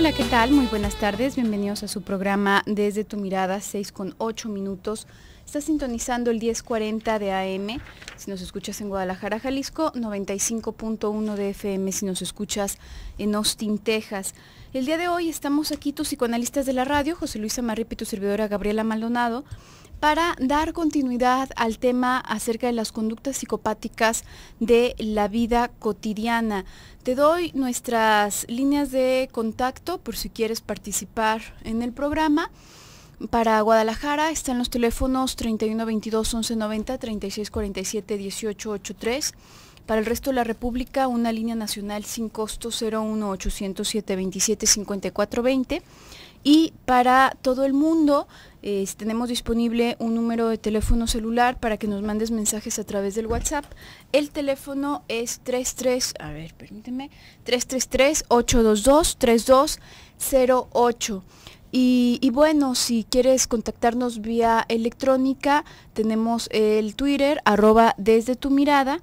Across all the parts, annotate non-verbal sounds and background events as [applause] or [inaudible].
Hola, ¿qué tal? Muy buenas tardes. Bienvenidos a su programa Desde tu mirada, 6 con 8 minutos. Está sintonizando el 1040 de AM. Si nos escuchas en Guadalajara, Jalisco, 95.1 de FM. Si nos escuchas en Austin, Texas. El día de hoy estamos aquí tus psicoanalistas de la radio, José Luis Amarripe y tu servidora Gabriela Maldonado para dar continuidad al tema acerca de las conductas psicopáticas de la vida cotidiana. Te doy nuestras líneas de contacto por si quieres participar en el programa. Para Guadalajara están los teléfonos 3122-1190, 3647-1883. Para el resto de la República, una línea nacional sin costo 01807 27 5420 y para todo el mundo eh, tenemos disponible un número de teléfono celular para que nos mandes mensajes a través del WhatsApp. El teléfono es 33, a ver, permíteme, 333-822-3208. Y, y, bueno, si quieres contactarnos vía electrónica, tenemos el Twitter, arroba desde tu mirada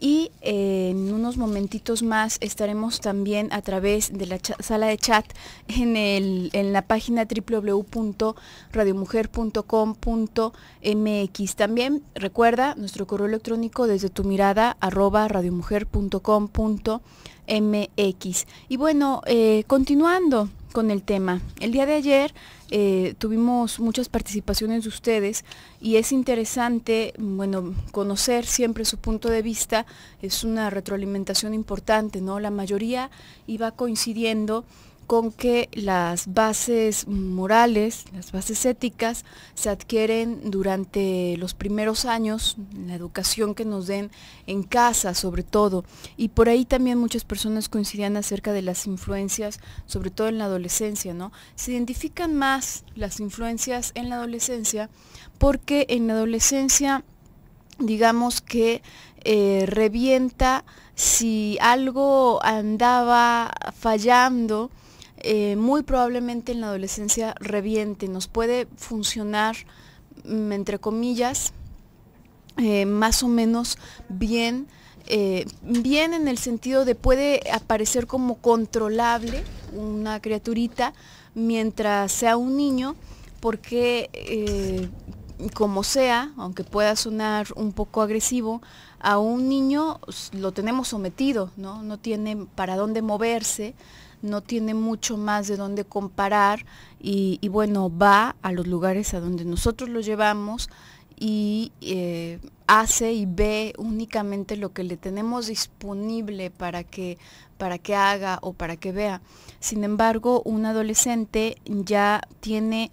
y eh, en unos momentitos más estaremos también a través de la sala de chat en, en la página www.radiomujer.com.mx. También recuerda nuestro correo electrónico desde tu mirada arroba radiomujer.com.mx. Y bueno, eh, continuando con el tema. El día de ayer eh, tuvimos muchas participaciones de ustedes y es interesante, bueno, conocer siempre su punto de vista, es una retroalimentación importante, ¿no? La mayoría iba coincidiendo con que las bases morales, las bases éticas, se adquieren durante los primeros años, la educación que nos den en casa sobre todo. Y por ahí también muchas personas coincidían acerca de las influencias, sobre todo en la adolescencia, ¿no? Se identifican más las influencias en la adolescencia porque en la adolescencia, digamos que eh, revienta si algo andaba fallando, eh, muy probablemente en la adolescencia reviente. Nos puede funcionar, mm, entre comillas, eh, más o menos bien, eh, bien en el sentido de puede aparecer como controlable una criaturita mientras sea un niño, porque como sea, aunque pueda sonar un poco agresivo, a un niño lo tenemos sometido, No tiene para dónde moverse, no tiene mucho más de dónde comparar y, bueno, va a los lugares a donde nosotros lo llevamos y eh, hace y ve únicamente lo que le tenemos disponible para que, para que haga o para que vea. Sin embargo, un adolescente ya tiene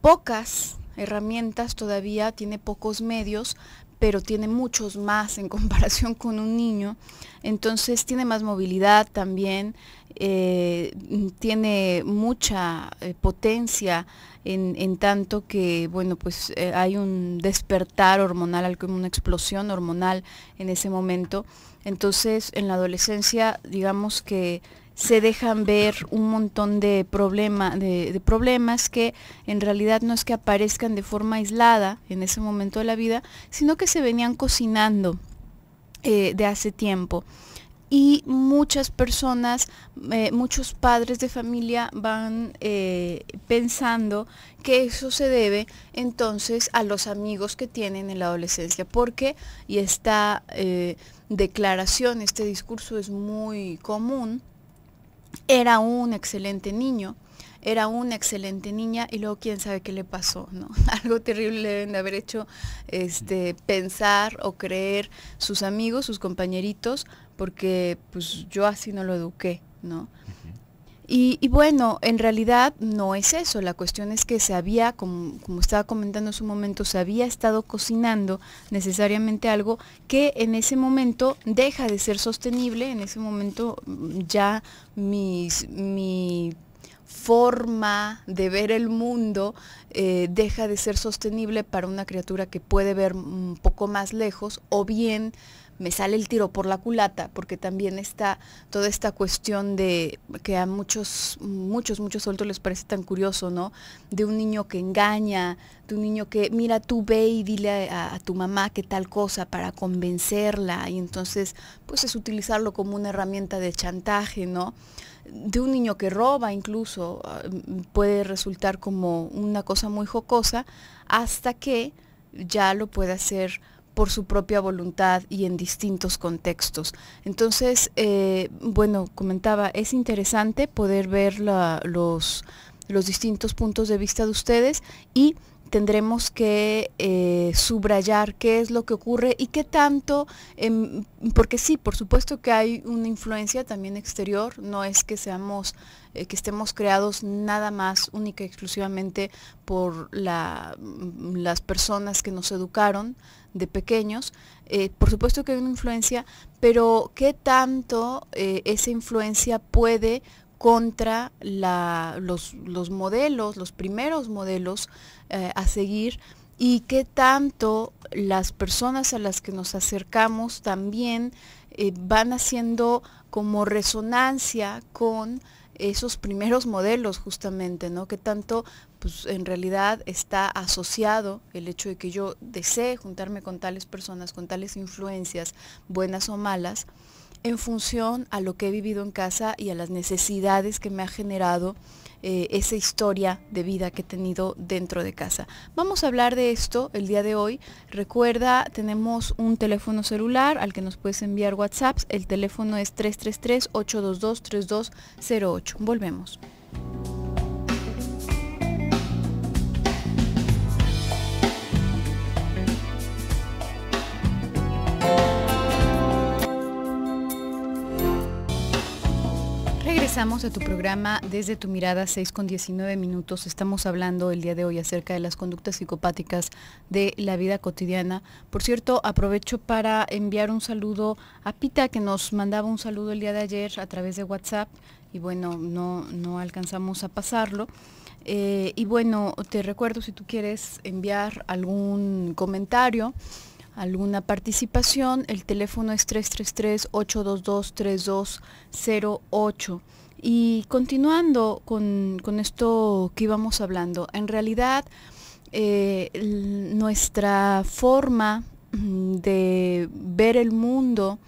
pocas herramientas todavía, tiene pocos medios, pero tiene muchos más en comparación con un niño. Entonces tiene más movilidad también, eh, mm, tiene mucha eh, potencia en, tanto que, bueno, pues eh, hay un despertar hormonal, como una explosión hormonal en ese momento. Entonces, en la adolescencia, digamos que se dejan ver un montón de, de, problemas que en realidad no es que aparezcan de forma aislada en ese momento de la vida, sino que se venían cocinando de hace tiempo y muchas personas, eh, muchos padres de familia van eh, pensando que eso se debe entonces a los amigos que tienen en la adolescencia, porque, y esta eh, declaración, este discurso es muy común, era un excelente niño, era una excelente niña y luego quién sabe qué le pasó, ¿no? [laughs] Algo terrible deben de haber hecho este, pensar o creer sus amigos, sus compañeritos, porque pues yo así no lo eduqué, ¿no? y, bueno, en realidad no es eso, la cuestión es que se había, como, estaba comentando en su momento, se había estado cocinando necesariamente algo que en ese momento deja de ser sostenible, en ese momento mm, ya mis, mi forma de ver el mundo eh, deja de ser sostenible para una criatura que puede ver un mm, poco más lejos o bien me sale el tiro por la culata, porque también está toda esta cuestión de que a muchos, muchos, muchos adultos les parece tan curioso, ¿no? De un niño que engaña, de un niño que, mira, tú ve y dile a, a tu mamá que tal cosa para convencerla, y entonces, pues es utilizarlo como una herramienta de chantaje, ¿no? de un niño que roba incluso ah, puede resultar como una cosa muy jocosa hasta que ya lo puede hacer por su propia voluntad y en distintos contextos. Entonces, eh, bueno, comentaba, es interesante poder ver los, los distintos puntos de vista de ustedes y tendremos que eh, subrayar qué es lo que ocurre y qué tanto, em, porque sí, por supuesto que hay una influencia también exterior, no es que seamos, eh, que estemos creados nada más única y exclusivamente por mm, las personas que nos educaron de pequeños, eh, por supuesto que hay una influencia, pero qué tanto esa influencia puede contra los modelos, los primeros modelos eh, a seguir y qué tanto las personas a las que nos acercamos también eh, van haciendo como resonancia con esos primeros modelos justamente, ¿no? Que tanto pues, en realidad está asociado el hecho de que yo desee juntarme con tales personas, con tales influencias, buenas o malas, en función a lo que he vivido en casa y a las necesidades que me ha generado eh, esa historia de vida que he tenido dentro de casa. Vamos a hablar de esto el día de hoy. Recuerda, tenemos un teléfono celular al que nos puedes enviar WhatsApp. El teléfono es 333-822-3208. Volvemos. Estamos a tu programa desde tu mirada 6 con 19 minutos. Estamos hablando el día de hoy acerca de las conductas psicopáticas de la vida cotidiana. Por cierto, aprovecho para enviar un saludo a Pita que nos mandaba un saludo el día de ayer a través de WhatsApp y bueno, no, alcanzamos a pasarlo. Eh, y bueno, te recuerdo si tú quieres enviar algún comentario alguna participación, el teléfono es 333-822-3208. Y continuando con, esto que íbamos hablando, en realidad eh, nuestra forma mm, de ver el mundo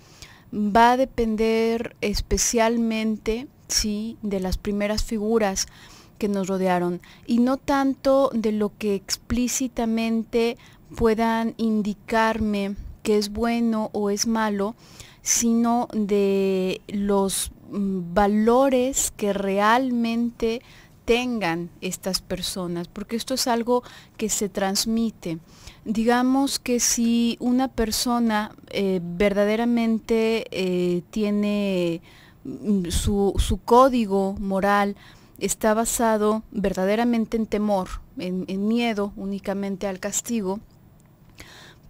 va a depender especialmente ¿sí? de las primeras figuras que nos rodearon y no tanto de lo que explícitamente puedan indicarme que es bueno o es malo, sino de los Mm, valores que realmente tengan estas personas, porque esto es algo que se transmite. Digamos que si una persona eh, verdaderamente eh, tiene mm, su, código moral, está basado verdaderamente en temor, en, en miedo únicamente al castigo,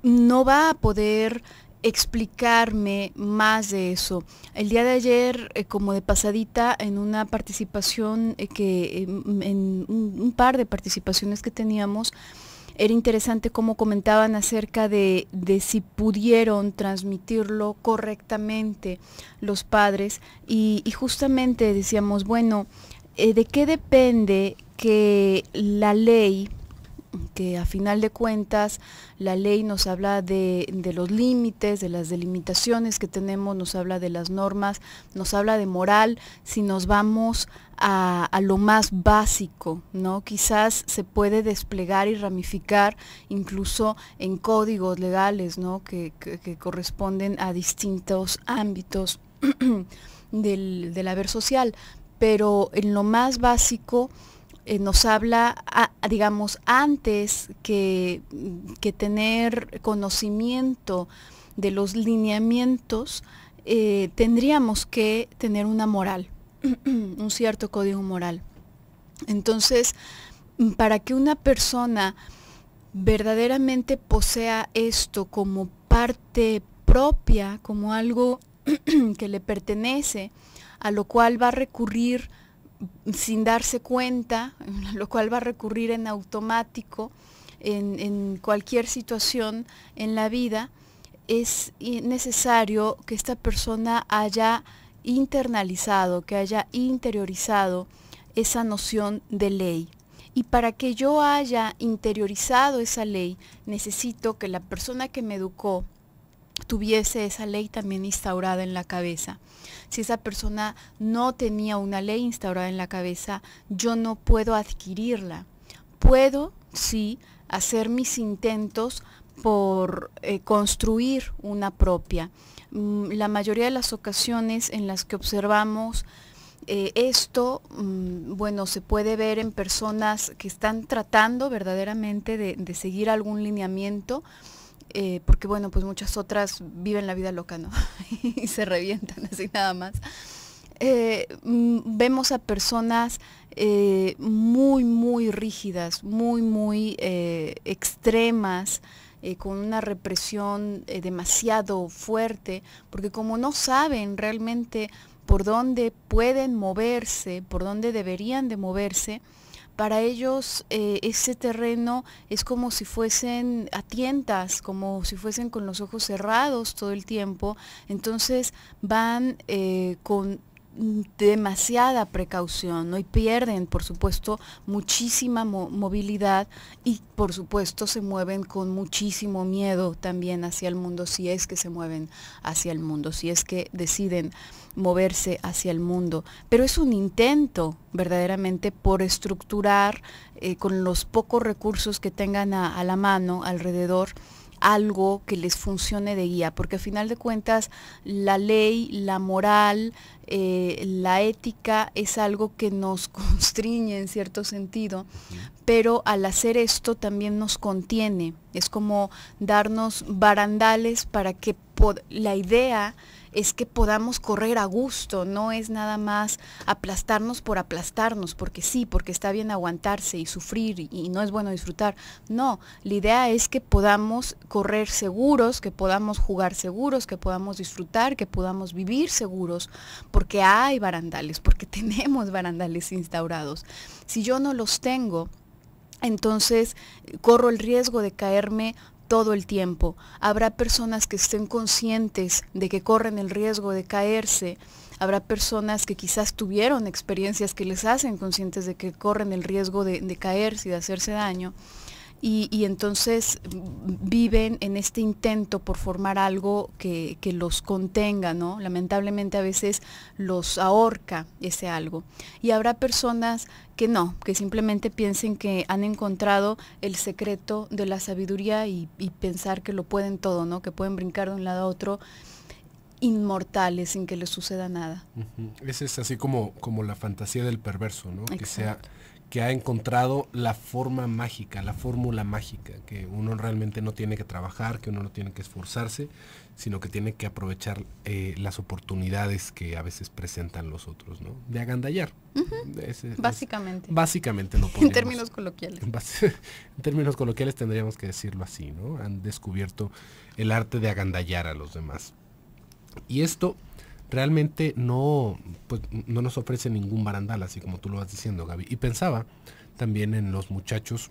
no va a poder explicarme más de eso. El día de ayer, eh, como de pasadita, en una participación eh, que, em, en un, par de participaciones que teníamos, era interesante cómo comentaban acerca de, de, si pudieron transmitirlo correctamente los padres y, justamente decíamos, bueno, eh, ¿de qué depende que la ley que a final de cuentas la ley nos habla de, los límites, de las delimitaciones que tenemos, nos habla de las normas, nos habla de moral, si nos vamos a, lo más básico, ¿no? Quizás se puede desplegar y ramificar incluso en códigos legales, Que, corresponden a distintos ámbitos [clears throat] del, del haber social, pero en lo más básico, eh, nos habla, digamos, antes que, que, tener conocimiento de los lineamientos, eh, tendríamos que tener una moral, [clears throat] un cierto código moral. Entonces, para que una persona verdaderamente posea esto como parte propia, como algo [clears throat] que le pertenece, a lo cual va a recurrir sin darse cuenta, [laughs] lo cual va a recurrir en automático en, cualquier situación en la vida, es necesario que esta persona haya internalizado, que haya interiorizado esa noción de ley. Y para que yo haya interiorizado esa ley, necesito que la persona que me educó, tuviese esa ley también instaurada en la cabeza. Si esa persona no tenía una ley instaurada en la cabeza, yo no puedo adquirirla. Puedo, sí, hacer mis intentos por eh, construir una propia. Mm, la mayoría de las ocasiones en las que observamos eh, esto, mm, bueno, se puede ver en personas que están tratando verdaderamente de, de seguir algún lineamiento, eh, porque bueno, pues muchas otras viven la vida loca, ¿no? [laughs] y se revientan así nada más. Eh, mm, vemos a personas eh, muy, muy rígidas, muy, muy extremas, con una represión demasiado fuerte, porque como no saben realmente por dónde pueden moverse, por dónde deberían de moverse, para ellos eh, ese terreno es como si fuesen a tientas, como si fuesen con los ojos cerrados todo el tiempo, entonces van eh, con demasiada precaución y pierden, por supuesto, muchísima movilidad y, por supuesto, se mueven con muchísimo miedo también hacia el mundo si es que se mueven hacia el mundo, si es que deciden moverse hacia el mundo. Pero es un intento verdaderamente por estructurar eh, con los pocos recursos que tengan a la mano alrededor algo que les funcione de guía, porque a final de cuentas la ley, la moral, eh, la ética es algo que nos [laughs] constriñe en cierto sentido, pero al hacer esto también nos contiene, es como darnos barandales para que la idea es que podamos correr a gusto, no es nada más aplastarnos por aplastarnos, porque sí, porque está bien aguantarse y sufrir y, no es bueno disfrutar. No, la idea es que podamos correr seguros, que podamos jugar seguros, que podamos disfrutar, que podamos vivir seguros, porque hay barandales, porque [laughs] tenemos barandales instaurados. Si yo no los tengo, entonces eh, corro el riesgo de caerme todo el tiempo. Habrá personas que estén conscientes de que corren el riesgo de caerse. Habrá personas que quizás tuvieron experiencias que les hacen conscientes de que corren el riesgo de, caerse y de hacerse daño y, entonces viven en este intento por formar algo que, los contenga, ¿no? Lamentablemente a veces los ahorca ese algo. Y habrá personas que no, que simplemente piensen que han encontrado el secreto de la sabiduría y, pensar que lo pueden todo, ¿no? Que pueden brincar de un lado a otro inmortales sin que les suceda nada. es así como, como la fantasía del perverso, ¿no? Que sea que ha encontrado la forma mágica, la fórmula mágica, que uno realmente no tiene que trabajar, que uno no tiene que esforzarse, sino que tiene que aprovechar eh, las oportunidades que a veces presentan los otros, ¿no? De agandallar. básicamente. básicamente lo En términos coloquiales. En, [laughs] en términos coloquiales tendríamos que decirlo así, ¿no? Han descubierto el arte de agandallar a los demás. Y esto realmente no, pues, no nos ofrece ningún barandal, así como tú lo vas diciendo, Gaby. Y pensaba también en los muchachos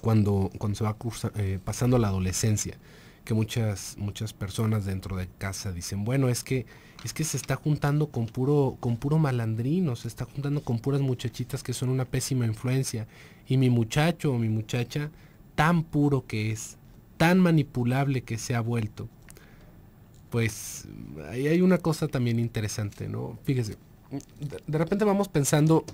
cuando, cuando se va eh, pasando la adolescencia, que muchas, muchas personas dentro de casa dicen, bueno, es que, es que se está juntando con puro, con puro malandrino, se está juntando con puras muchachitas que son una pésima influencia. Y mi muchacho o mi muchacha, tan puro que es, tan manipulable que se ha vuelto, pues ahí hay una cosa también interesante, ¿no? Fíjese, de, repente vamos pensando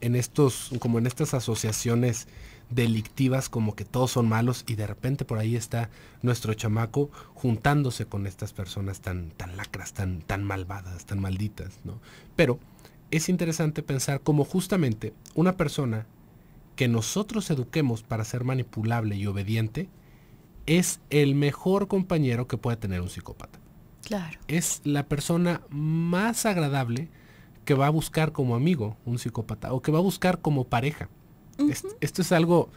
en estos, como en estas asociaciones delictivas, como que todos son malos y de repente por ahí está nuestro chamaco juntándose con estas personas tan, tan lacras, tan, tan malvadas, tan malditas, ¿no? Pero es interesante pensar como justamente una persona que nosotros eduquemos para ser manipulable y obediente, es el mejor compañero que puede tener un psicópata. Claro. Es la persona más agradable que va a buscar como amigo un psicópata o que va a buscar como pareja. esto, es algo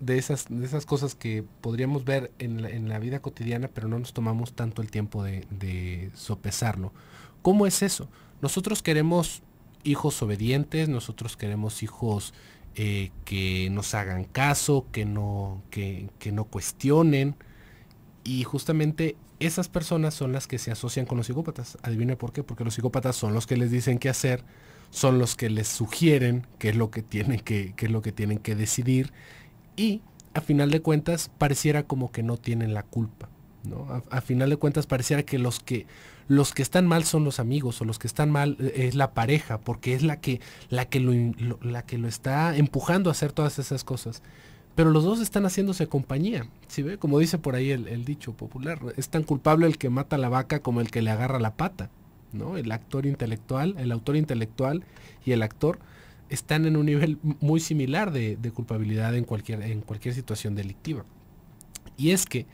de esas, de esas cosas que podríamos ver en la, vida cotidiana, pero no nos tomamos tanto el tiempo de, de sopesarlo. ¿Cómo es eso? Nosotros queremos hijos obedientes, nosotros queremos hijos eh, que nos hagan caso, que no, que, no cuestionen. Y justamente esas personas son las que se asocian con los psicópatas. Adivine por qué, porque los psicópatas son los que les dicen qué hacer, son los que les sugieren qué es lo que tienen que, es lo que, tienen que decidir y a final de cuentas pareciera como que no tienen la culpa. ¿no? a final de cuentas pareciera que los que los que están mal son los amigos o los que están mal eh, es la pareja, porque es la que, la que, lo, la que lo está empujando a hacer todas esas cosas. Pero los dos están haciéndose compañía, ¿sí ve? Como dice por ahí el, dicho popular, es tan culpable el que mata la vaca como el que le agarra la pata, ¿no? El actor intelectual, el autor intelectual y el actor están en un nivel muy similar de, culpabilidad en cualquier, en cualquier situación delictiva. Y es que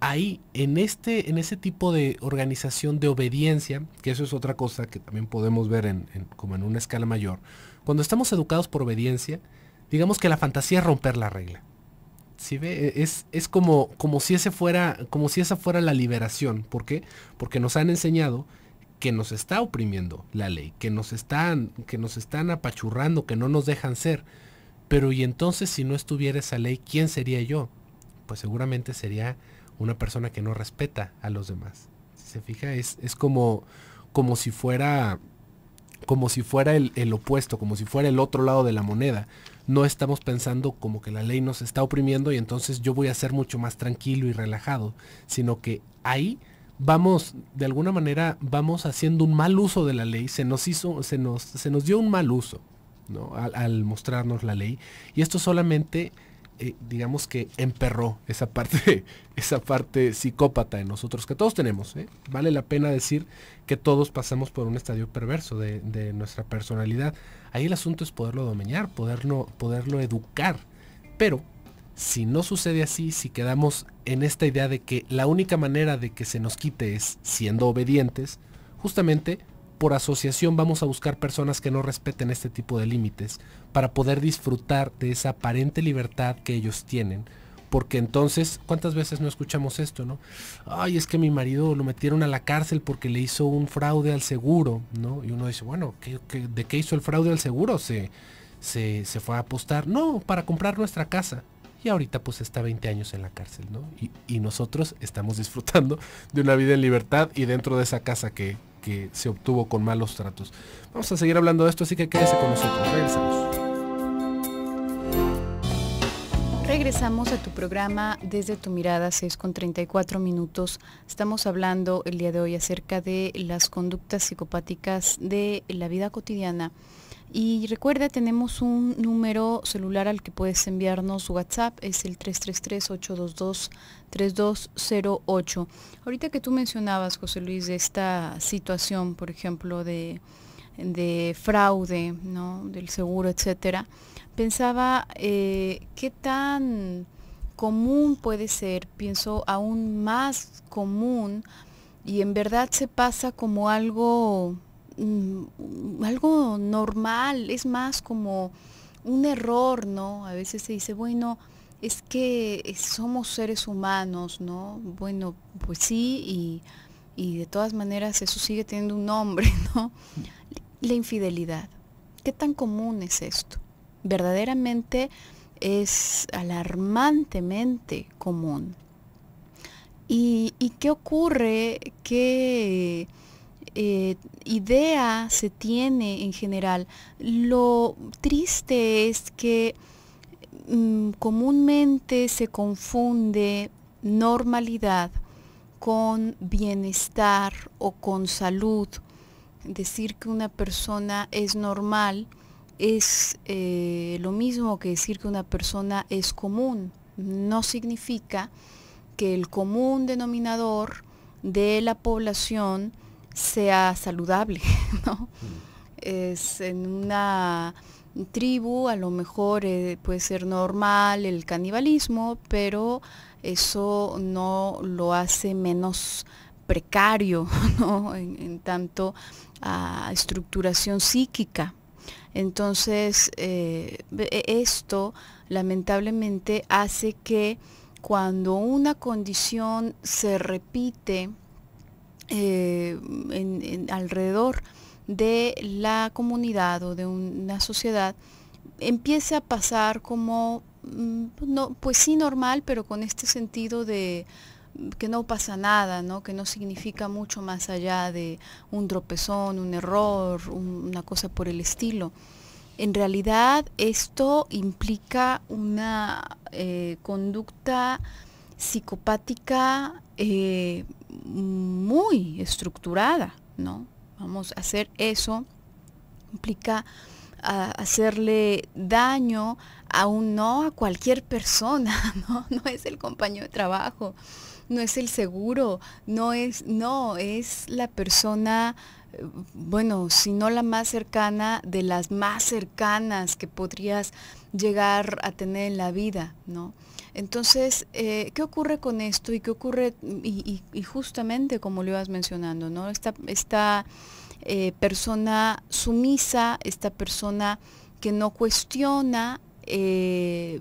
ahí, en, este, en ese tipo de organización de obediencia, que eso es otra cosa que también podemos ver en, como en una escala mayor, cuando estamos educados por obediencia, digamos que la fantasía es romper la regla. ¿Sí ve? E, es, es como, como, si ese fuera, como si esa fuera la liberación. ¿Por qué? Porque nos han enseñado que nos está oprimiendo la ley, que nos están, que nos están apachurrando, que no nos dejan ser. Pero y entonces si no estuviera esa ley, ¿quién sería yo? Pues seguramente sería una persona que no respeta a los demás. Si se fija, es, es como, como si fuera, como si fuera el, opuesto, como si fuera el otro lado de la moneda. No estamos pensando como que la ley nos está oprimiendo y entonces yo voy a ser mucho más tranquilo y relajado, sino que ahí vamos, de alguna manera, vamos haciendo un mal uso de la ley, se nos hizo, se nos, se nos dio un mal uso. Al, al mostrarnos la ley y esto solamente eh, digamos que emperró esa parte, [laughs] esa parte psicópata en nosotros, que todos tenemos. ¿eh? Vale la pena decir que todos pasamos por un estadio perverso de, nuestra personalidad. Ahí el asunto es poderlo domeñar, poderlo, poderlo educar. Pero si no sucede así, si quedamos en esta idea de que la única manera de que se nos quite es siendo obedientes, justamente por asociación vamos a buscar personas que no respeten este tipo de límites para poder disfrutar de esa aparente libertad que ellos tienen. Porque entonces, ¿cuántas veces no escuchamos esto, no? Ay, es que mi marido lo metieron a la cárcel porque le hizo un fraude al seguro, ¿no? Y uno dice, bueno, ¿qué, de qué hizo el fraude al seguro? ¿Se, se, fue a apostar? No, para comprar nuestra casa y ahorita pues está 20 años en la cárcel, ¿no? y, nosotros estamos disfrutando de una vida en libertad y dentro de esa casa que que se obtuvo con malos tratos. Vamos a seguir hablando de esto, así que quédese con nosotros. Regresamos. Regresamos a tu programa desde tu mirada 6 con 34 minutos. Estamos hablando el día de hoy acerca de las conductas psicopáticas de la vida cotidiana y recuerda, tenemos un número celular al que puedes enviarnos WhatsApp, es el 333-822-3208. Ahorita que tú mencionabas, José Luis, de esta situación, por ejemplo, de, fraude, ¿no? del seguro, etcétera, pensaba eh, qué tan común puede ser, pienso aún más común, y en verdad se pasa como algo Mm, algo normal, es más como un error, ¿no? A veces se dice, bueno, es que somos seres humanos, ¿no? Bueno, pues sí, y, de todas maneras eso sigue teniendo un nombre, [laughs] ¿no? La infidelidad. ¿Qué tan común es esto? Verdaderamente es alarmantemente común. ¿Y, y qué ocurre? Que eh, idea se tiene en general. Lo triste es que mm, comúnmente se confunde normalidad con bienestar o con salud. Decir que una persona es normal es eh, lo mismo que decir que una persona es común. No significa que el común denominador de la población sea saludable, [laughs] ¿no? Es en una tribu a lo mejor eh, puede ser normal el canibalismo, pero eso no lo hace menos precario, [laughs] En, tanto a estructuración psíquica. Entonces, eh, e, esto lamentablemente hace que cuando una condición se repite, eh, alrededor de la comunidad o de una sociedad empiece a pasar como, mm, no, pues sí normal, pero con este sentido de mm, que no pasa nada, ¿no? que no significa mucho más allá de un tropezón, un error, una cosa por el estilo. En realidad esto implica una eh, conducta psicopática eh, muy estructurada, ¿no? Vamos a hacer eso implica ah, hacerle daño a un no a cualquier persona, [laughs] ¿no? No es el compañero de trabajo, no es el seguro, no es, no, es la persona, eh, bueno, si no la más cercana, de las más cercanas que podrías llegar a tener en la vida, ¿no? Entonces, eh, ¿qué ocurre con esto y qué ocurre, y, justamente como lo ibas mencionando, ¿no? Esta, esta eh, persona sumisa, esta persona que no cuestiona, eh,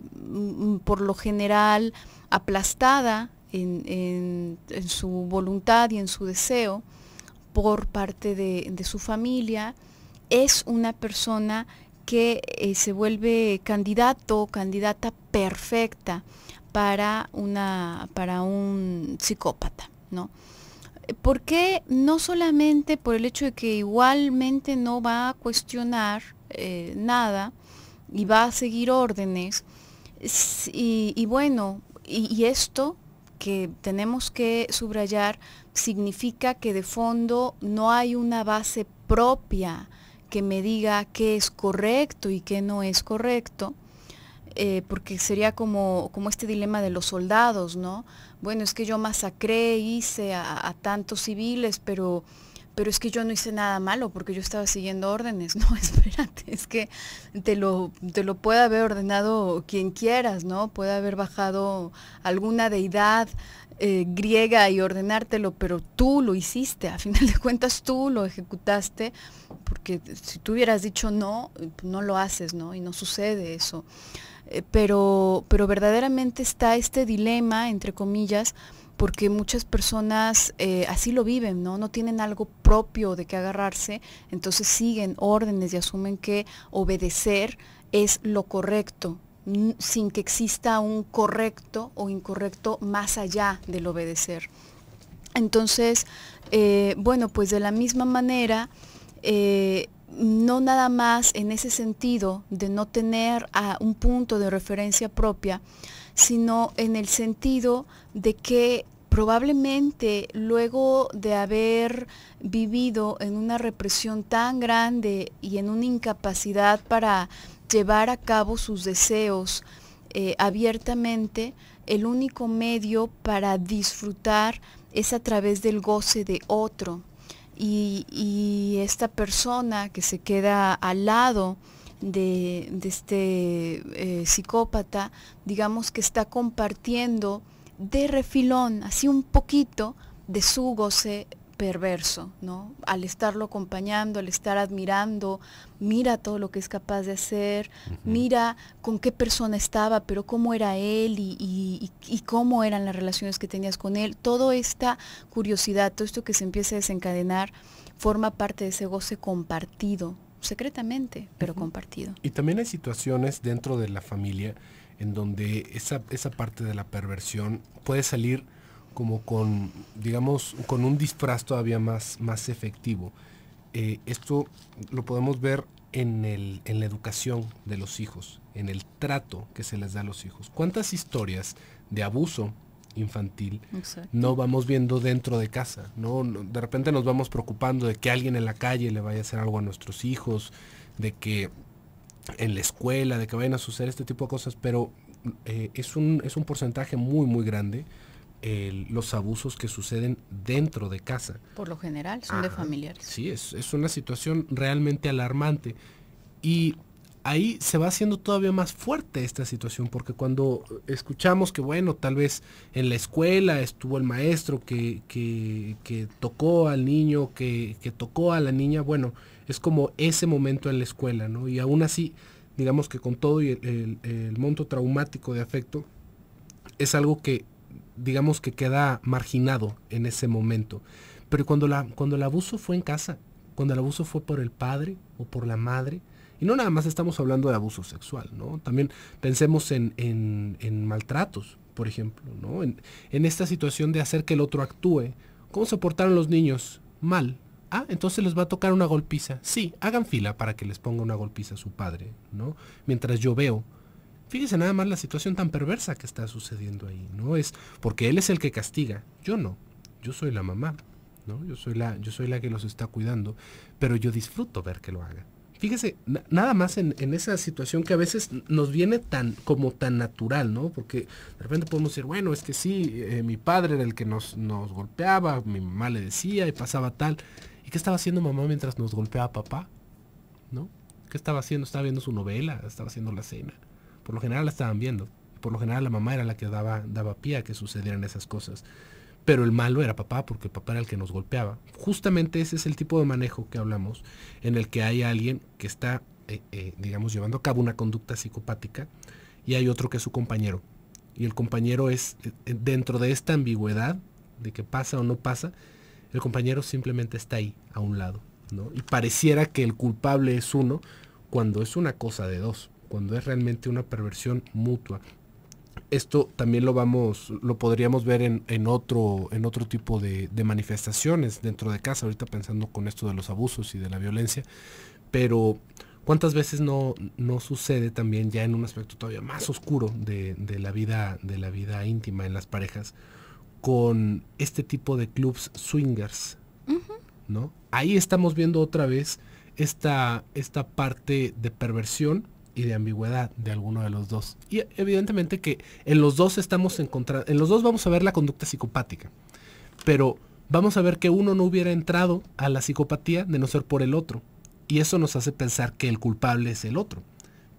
por lo general aplastada en, su voluntad y en su deseo por parte de, de su familia, es una persona que eh, se vuelve candidato, o candidata perfecta para, una, para un psicópata, ¿no? ¿Por qué? No solamente por el hecho de que igualmente no va a cuestionar eh, nada y va a seguir órdenes. Y, bueno, y esto que tenemos que subrayar significa que de fondo no hay una base propia que me diga qué es correcto y qué no es correcto, eh, porque sería como, como, este dilema de los soldados, ¿no? Bueno, es que yo masacré, hice a tantos civiles, pero pero es que yo no hice nada malo porque yo estaba siguiendo órdenes, [laughs] no, espérate, es que te lo, te lo puede haber ordenado quien quieras, ¿no? Puede haber bajado alguna deidad eh, griega y ordenártelo, pero tú lo hiciste, a final de cuentas tú lo ejecutaste, porque si tú hubieras dicho no, no lo haces, ¿no? Y no sucede eso. Eh, pero, pero verdaderamente está este dilema, entre comillas, porque muchas personas eh, así lo viven, ¿no? No tienen algo propio de que agarrarse, entonces siguen órdenes y asumen que obedecer es lo correcto, sin que exista un correcto o incorrecto más allá del obedecer. Entonces, eh, bueno, pues de la misma manera, eh, no nada más en ese sentido de no tener un punto de referencia propia, sino en el sentido de que probablemente luego de haber vivido en una represión tan grande y en una incapacidad para llevar a cabo sus deseos eh, abiertamente, el único medio para disfrutar es a través del goce de otro. y esta persona que se queda al lado, de, este eh, psicópata, digamos que está compartiendo de refilón, así un poquito, de su goce perverso, ¿no? Al estarlo acompañando, al estar admirando, mira todo lo que es capaz de hacer, mira con qué persona estaba, pero cómo era él y, y, y, cómo eran las relaciones que tenías con él. Toda esta curiosidad, todo esto que se empieza a desencadenar, forma parte de ese goce compartido, secretamente, pero compartido. Y también hay situaciones dentro de la familia en donde esa, esa parte de la perversión puede salir como con, digamos, con un disfraz todavía más, más efectivo. Eh, esto lo podemos ver en, el, en la educación de los hijos, en el trato que se les da a los hijos. ¿Cuántas historias de abuso infantil no vamos viendo dentro de casa, ¿no? De repente nos vamos preocupando de que alguien en la calle le vaya a hacer algo a nuestros hijos, de que en la escuela, de que vayan a suceder este tipo de cosas, pero eh, es, un, es un porcentaje muy, muy grande los abusos que suceden dentro de casa. Por lo general, son de familiares. Sí, es, es una situación realmente alarmante. Y ahí se va haciendo todavía más fuerte esta situación, porque cuando escuchamos que, bueno, tal vez en la escuela estuvo el maestro que, tocó al niño, que, tocó a la niña, bueno, es como ese momento en la escuela, ¿no? Y aún así, digamos que con todo y el, monto traumático de afecto, es algo que, digamos que queda marginado en ese momento. Pero cuando, la, cuando el abuso fue en casa, cuando el abuso fue por el padre o por la madre, y no nada más estamos hablando de abuso sexual, ¿no? También pensemos en, maltratos, por ejemplo, ¿no? En, esta situación de hacer que el otro actúe. ¿Cómo se portaron los niños? Mal. Ah, entonces les va a tocar una golpiza. Sí, hagan fila para que les ponga una golpiza a su padre, ¿no? Mientras yo veo. fíjense nada más la situación tan perversa que está sucediendo ahí, ¿no? Es porque él es el que castiga, yo no. Yo soy la mamá, ¿no? Yo soy la, yo soy la que los está cuidando, pero yo disfruto ver que lo haga. Fíjese, nada más en, esa situación que a veces nos viene tan como tan natural, ¿no? Porque de repente podemos decir, bueno, es que sí, eh, mi padre era el que nos, golpeaba, mi mamá le decía y pasaba tal. ¿Y qué estaba haciendo mamá mientras nos golpeaba papá? ¿No? ¿Qué estaba haciendo? Estaba viendo su novela, estaba haciendo la cena. Por lo general la estaban viendo. Por lo general la mamá era la que daba, daba pie a que sucedieran esas cosas pero el malo era papá, porque papá era el que nos golpeaba. Justamente ese es el tipo de manejo que hablamos, en el que hay alguien que está, eh, eh, digamos, llevando a cabo una conducta psicopática y hay otro que es su compañero. Y el compañero es, eh, dentro de esta ambigüedad de que pasa o no pasa, el compañero simplemente está ahí, a un lado. ¿no? Y pareciera que el culpable es uno cuando es una cosa de dos, cuando es realmente una perversión mutua, esto también lo vamos, lo podríamos ver en, otro, en otro tipo de, manifestaciones dentro de casa, ahorita pensando con esto de los abusos y de la violencia, pero cuántas veces no, no sucede también ya en un aspecto todavía más oscuro de, la vida, de la vida íntima en las parejas, con este tipo de clubs swingers, ¿no? Ahí estamos viendo otra vez esta, esta parte de perversión y de ambigüedad de alguno de los dos. Y evidentemente que en los dos estamos encontrando, en los dos vamos a ver la conducta psicopática, pero vamos a ver que uno no hubiera entrado a la psicopatía de no ser por el otro. Y eso nos hace pensar que el culpable es el otro.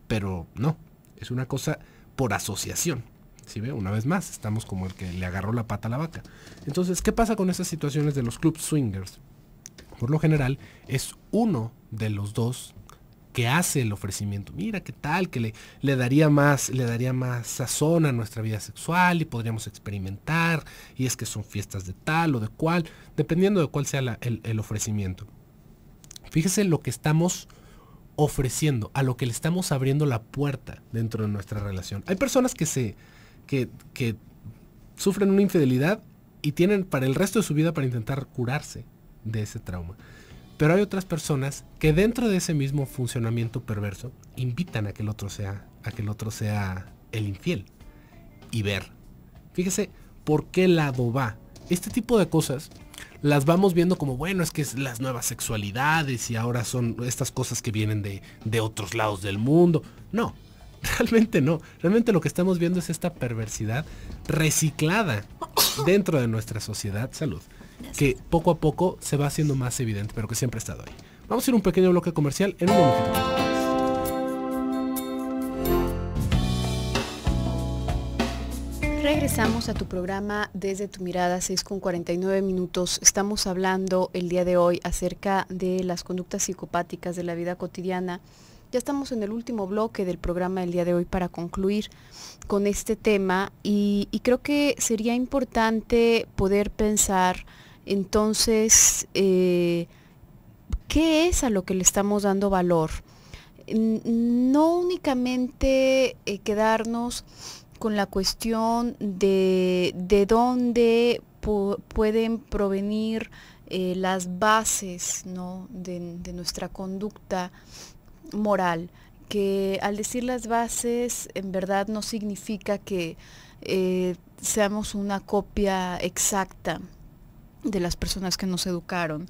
Pero no, es una cosa por asociación. si ve? Una vez más, estamos como el que le agarró la pata a la vaca. Entonces, ¿qué pasa con esas situaciones de los club swingers? Por lo general, es uno de los dos que hace el ofrecimiento. Mira qué tal, que le, le, daría más, le daría más sazón a nuestra vida sexual y podríamos experimentar. Y es que son fiestas de tal o de cual, dependiendo de cuál sea el, ofrecimiento. Fíjese lo que estamos ofreciendo, a lo que le estamos abriendo la puerta dentro de nuestra relación. Hay personas que se que, que sufren una infidelidad y tienen para el resto de su vida para intentar curarse de ese trauma. Pero hay otras personas que dentro de ese mismo funcionamiento perverso invitan a que el otro sea, a que el otro sea el infiel. Y ver. Fíjese por qué lado va. Este tipo de cosas las vamos viendo como, bueno, es que es las nuevas sexualidades y ahora son estas cosas que vienen de otros lados del mundo. No, [laughs] realmente no. Realmente lo que estamos viendo es esta perversidad reciclada dentro de nuestra sociedad. Salud que poco a poco se va haciendo más evidente, pero que siempre ha estado ahí. Vamos a ir un pequeño bloque comercial en un momento. Regresamos a tu programa desde tu mirada, 6 con 49 minutos. Estamos hablando el día de hoy acerca de las conductas psicopáticas de la vida cotidiana. Ya estamos en el último bloque del programa del día de hoy para concluir con este tema y creo que sería importante poder pensar entonces, eh, ¿qué es a lo que le estamos dando valor? No únicamente eh, quedarnos con la cuestión de, de dónde pueden provenir eh, las bases de, nuestra conducta moral, que al decir las bases en verdad no significa que seamos una copia exacta de las personas que nos educaron,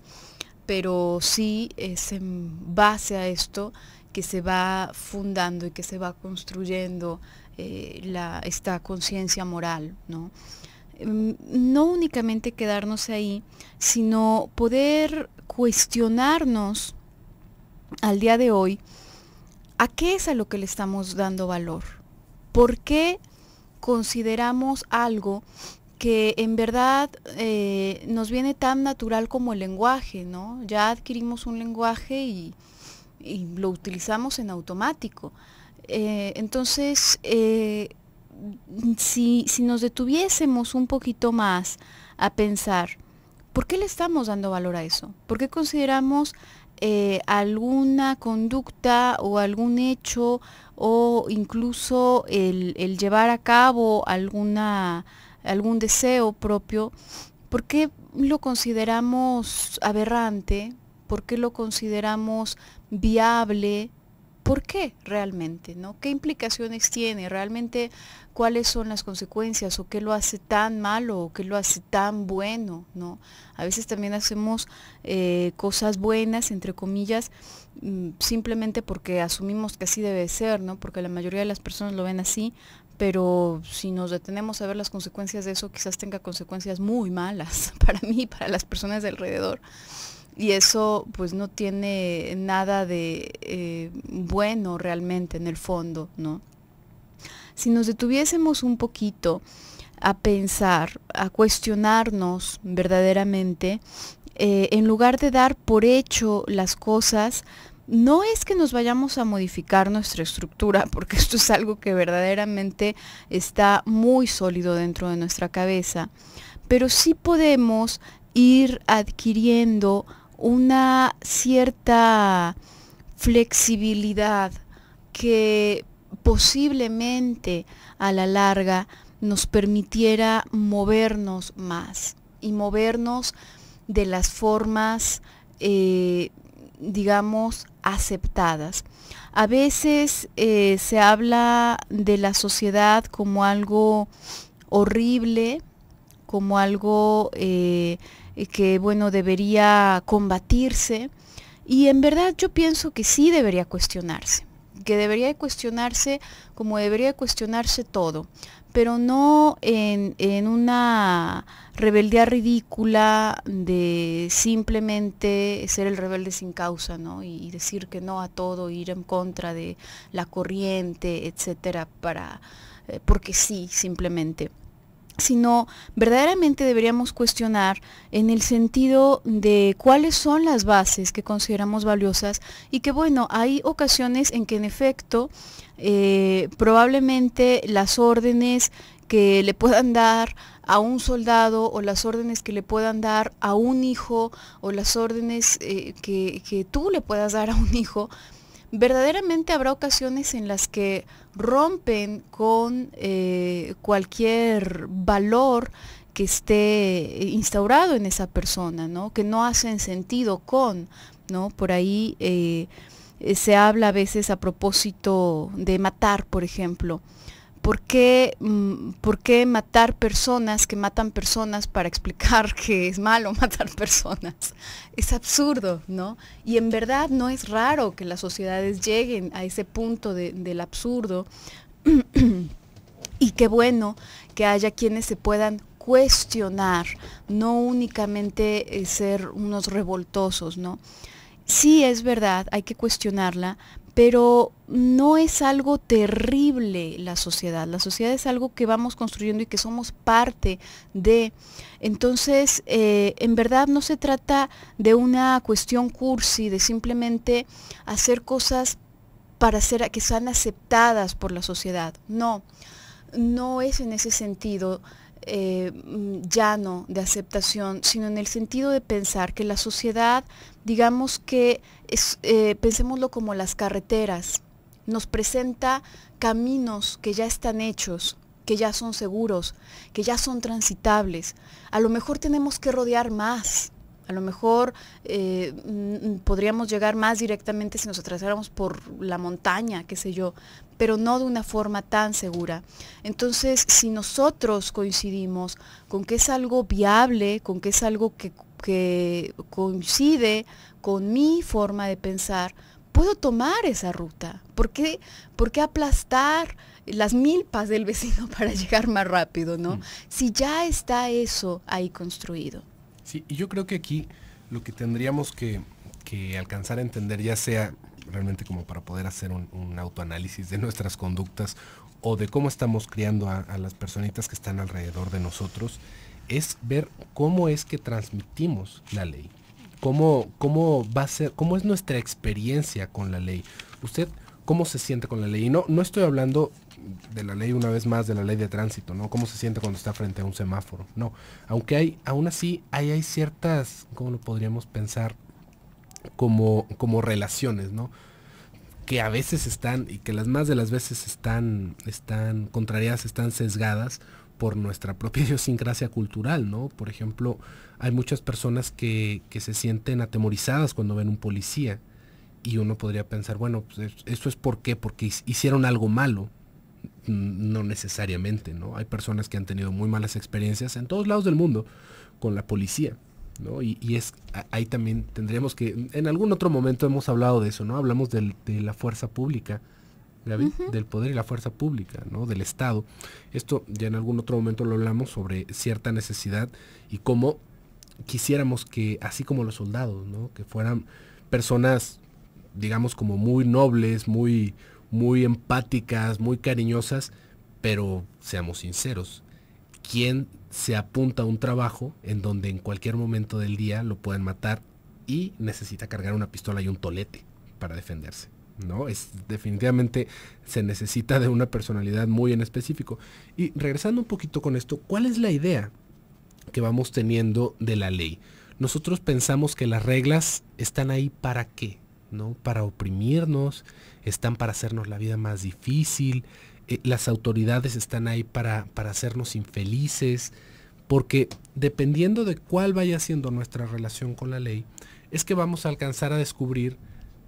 pero sí es en base a esto que se va fundando y que se va construyendo eh, esta conciencia moral, ¿no? Mm, no únicamente quedarnos ahí, sino poder cuestionarnos al día de hoy a qué es a lo que le estamos dando valor, por qué consideramos algo que en verdad eh, nos viene tan natural como el lenguaje, ¿no? Ya adquirimos un lenguaje y, lo utilizamos en automático. Eh, entonces, eh, si, nos detuviésemos un poquito más a pensar, ¿por qué le estamos dando valor a eso? ¿Por qué consideramos alguna conducta o algún hecho o incluso el llevar a cabo alguna algún deseo propio, ¿por qué lo consideramos aberrante? ¿Por qué lo consideramos viable? ¿Por qué realmente? ¿no? ¿Qué implicaciones tiene? ¿Realmente cuáles son las consecuencias? ¿O qué lo hace tan malo? ¿O qué lo hace tan bueno? ¿no? A veces también hacemos eh, cosas buenas, entre comillas, mm, simplemente porque asumimos que así debe ser, ¿no? porque la mayoría de las personas lo ven así, pero si nos detenemos a ver las consecuencias de eso, quizás tenga consecuencias muy malas [laughs] para mí y para las personas de alrededor y eso pues no tiene nada de eh, bueno realmente en el fondo, ¿no? Si nos detuviésemos un poquito a pensar, a cuestionarnos verdaderamente, eh, en lugar de dar por hecho las cosas, no es que nos vayamos a modificar nuestra estructura, [laughs] porque esto es algo que verdaderamente está muy sólido dentro de nuestra cabeza, pero sí podemos ir adquiriendo una cierta flexibilidad que posiblemente a la larga nos permitiera movernos más y movernos de las formas, eh, digamos, aceptadas. A veces eh, se habla de la sociedad como algo horrible, como algo eh, eh, que bueno, debería combatirse. Y en verdad yo pienso que sí debería cuestionarse, que debería cuestionarse como debería cuestionarse todo, pero no en, una rebeldía ridícula de simplemente ser el rebelde sin causa, Y, decir que no a todo, ir en contra de la corriente, etcétera, para, eh, porque sí, simplemente sino verdaderamente deberíamos cuestionar en el sentido de cuáles son las bases que consideramos valiosas y que bueno, hay ocasiones en que en efecto eh, probablemente las órdenes que le puedan dar a un soldado o las órdenes que le puedan dar a un hijo o las órdenes eh, que, que tú le puedas dar a un hijo, verdaderamente habrá ocasiones en las que rompen con eh, cualquier valor que esté instaurado en esa persona, ¿no? que no hacen sentido con, ¿no? Por ahí eh, eh, se habla a veces a propósito de matar, por ejemplo. Mm, ¿Por qué, matar personas que matan personas para explicar [laughs] que es malo matar personas? Es absurdo, ¿no? Y en verdad no es raro que las sociedades lleguen a ese punto del absurdo. [clears throat] y qué bueno que haya quienes se puedan cuestionar, no únicamente eh, ser unos revoltosos, ¿no? Sí es verdad, hay que cuestionarla, pero no es algo terrible la sociedad. La sociedad es algo que vamos construyendo y que somos parte de. Entonces, eh, en verdad no se trata de una cuestión cursi, de simplemente hacer cosas para que sean aceptadas por la sociedad. No, no es en ese sentido. Eh, mm, llano de aceptación, sino en el sentido de pensar que la sociedad, digamos que, pensemoslo eh, pensémoslo como las carreteras, nos presenta caminos que ya están hechos, que ya son seguros, que ya son transitables. A lo mejor tenemos que rodear más. A lo mejor eh, mm, mm, podríamos llegar más directamente si nos atrasáramos por la montaña, qué sé yo, pero no de una forma tan segura. Entonces, si nosotros coincidimos con que es algo viable, con que es algo que, coincide con mi forma de pensar, puedo tomar esa ruta. ¿Por qué, aplastar las milpas del vecino [laughs] para llegar más rápido, no? Mm. Si ya está eso ahí construido. Sí, y yo creo que aquí lo que tendríamos que, que alcanzar a entender, ya sea realmente como para poder hacer un, autoanálisis de nuestras conductas o de cómo estamos criando a, las personitas que están alrededor de nosotros, es ver cómo es que transmitimos la ley, cómo, cómo va a ser, cómo es nuestra experiencia con la ley. Usted, cómo se siente con la ley. Y no, no estoy hablando de la ley una vez más, de la ley de tránsito, ¿no? Cómo se siente cuando está frente a un semáforo. No. Aunque hay, aún así, hay, hay ciertas, ¿cómo lo podríamos pensar? como, como relaciones, ¿no? Que a veces están, y que las más de las veces están, están contrariadas, están sesgadas por nuestra propia [laughs] idiosincrasia cultural, ¿no? Por ejemplo, hay muchas personas que, que se sienten atemorizadas cuando ven un policía y uno podría pensar, bueno, pues esto es por qué, porque hicieron algo malo. No necesariamente, ¿no? Hay personas que han tenido muy malas experiencias en todos lados del mundo con la policía ¿no? Y, es ahí también tendríamos que, en algún otro momento hemos hablado de eso, ¿no? Hablamos de la fuerza pública, del poder y la fuerza pública, ¿no? Del Estado. Esto ya en algún otro momento lo hablamos sobre cierta necesidad y cómo quisiéramos que, así como los soldados, ¿no? Que fueran personas, digamos, como muy nobles, muy, muy empáticas, muy cariñosas, pero seamos sinceros, ¿quién se apunta a un trabajo en donde en cualquier momento del día lo pueden matar y necesita cargar una pistola y un tolete para defenderse. ¿no? Es definitivamente se necesita de una personalidad muy en específico. Y regresando un poquito con esto, ¿cuál es la idea que vamos teniendo de la ley? Nosotros pensamos que las reglas están ahí para qué, ¿no? Para oprimirnos, están para hacernos la vida más difícil, eh, las autoridades están ahí para, para hacernos infelices, porque dependiendo de cuál vaya siendo nuestra relación con la ley, es que vamos a alcanzar a descubrir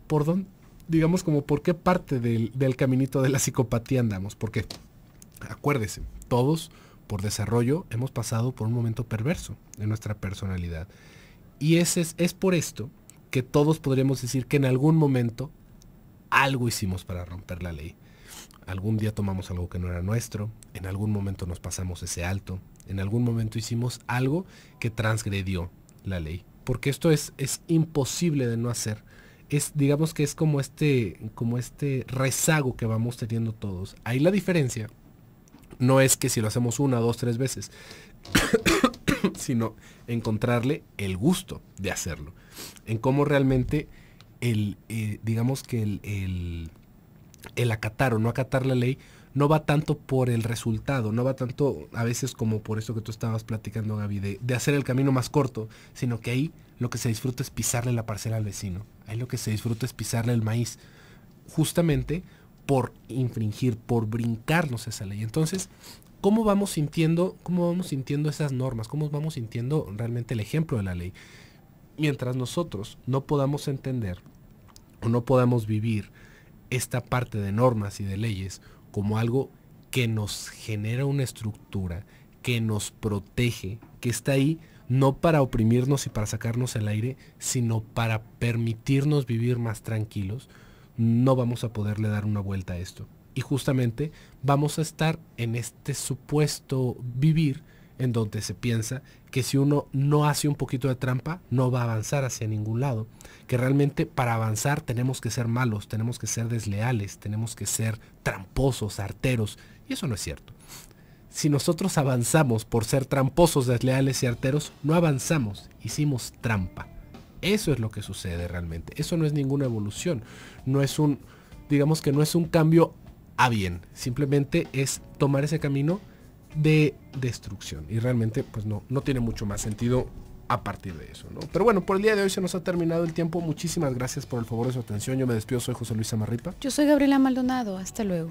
por dónde, digamos como por qué parte del, caminito de la psicopatía andamos, porque acuérdese, todos por desarrollo hemos pasado por un momento perverso en nuestra personalidad. Y es por esto que todos podríamos decir que en algún momento algo hicimos para romper la ley. Algún día tomamos algo que no era nuestro, en algún momento nos pasamos ese alto, en algún momento hicimos algo que transgredió la ley. Porque esto es, es imposible de no hacer. Es, digamos que es como este, como este rezago que vamos teniendo todos. Ahí la diferencia no es que si lo hacemos una, dos, tres veces, [coughs] sino encontrarle el gusto de hacerlo. En cómo realmente el, eh, digamos que el, el acatar o no acatar la ley no va tanto por el resultado, no va tanto a veces como por eso que tú estabas platicando, Gaby, de, hacer el camino más corto, sino que ahí lo que se disfruta es pisarle la parcela al vecino, ahí lo que se disfruta es pisarle el maíz, justamente por infringir, por brincarnos esa ley. Entonces, ¿cómo vamos sintiendo, cómo vamos sintiendo esas normas? ¿Cómo vamos sintiendo realmente el ejemplo de la ley? Mientras nosotros no podamos entender o no podamos vivir esta parte de normas y de leyes como algo que nos genera una estructura, que nos protege, que está ahí no para oprimirnos y para sacarnos el aire, sino para permitirnos vivir más tranquilos, no vamos a poderle dar una vuelta a esto. Y justamente vamos a estar en este supuesto vivir en donde se piensa que si uno no hace un poquito de trampa, no va a avanzar hacia ningún lado. Que realmente para avanzar tenemos que ser malos, tenemos que ser desleales, tenemos que ser tramposos, arteros. Y eso no es cierto. Si nosotros avanzamos por ser tramposos, desleales y arteros, no avanzamos, hicimos trampa. Eso es lo que sucede realmente. Eso no es ninguna evolución. No es un, digamos que no es un cambio a bien. Simplemente es tomar ese camino de destrucción. Y realmente pues no, no tiene mucho más sentido a partir de eso, ¿no? Pero bueno, por el día de hoy se nos ha terminado el tiempo. Muchísimas gracias por el favor de su atención. Yo me despido, soy José Luis Amarripa. Yo soy Gabriela Maldonado. Hasta luego.